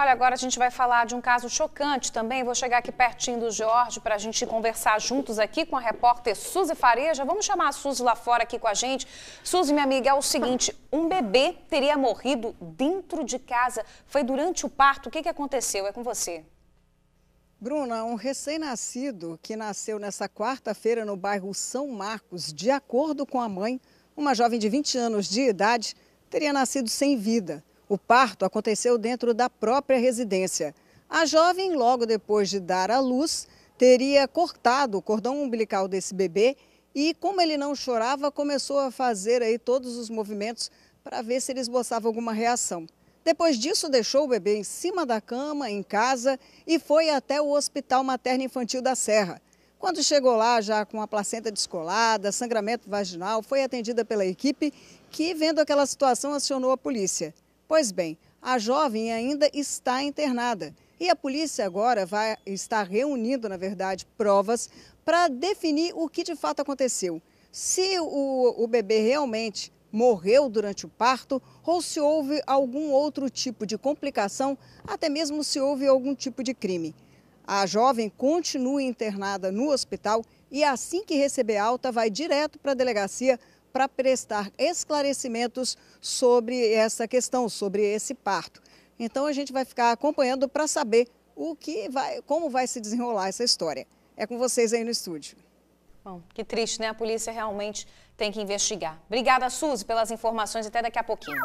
Olha, agora a gente vai falar de um caso chocante também. Vou chegar aqui pertinho do Jorge para a gente conversar juntos aqui com a repórter Suzy Faria. Já vamos chamar a Suzy lá fora aqui com a gente. Suzy, minha amiga, é o seguinte: um bebê teria morrido dentro de casa. Foi durante o parto. O que, que aconteceu? É com você. Bruna, um recém-nascido que nasceu nessa quarta-feira no bairro São Marcos, de acordo com a mãe, uma jovem de 20 anos de idade, teria nascido sem vida. O parto aconteceu dentro da própria residência. A jovem, logo depois de dar à luz, teria cortado o cordão umbilical desse bebê e, como ele não chorava, começou a fazer aí todos os movimentos para ver se ele esboçava alguma reação. Depois disso, deixou o bebê em cima da cama, em casa, e foi até o Hospital Materno Infantil da Serra. Quando chegou lá, já com a placenta descolada, sangramento vaginal, foi atendida pela equipe que, vendo aquela situação, acionou a polícia. Pois bem, a jovem ainda está internada e a polícia agora vai estar reunindo, na verdade, provas para definir o que de fato aconteceu. Se o, o bebê realmente morreu durante o parto ou se houve algum outro tipo de complicação, até mesmo se houve algum tipo de crime. A jovem continua internada no hospital e assim que receber alta vai direto para a delegacia para prestar esclarecimentos sobre essa questão, sobre esse parto. Então a gente vai ficar acompanhando para saber o que vai, como vai se desenrolar essa história. É com vocês aí no estúdio. Bom, que triste, né? A polícia realmente tem que investigar. Obrigada, Suzy, pelas informações. Até daqui a pouquinho.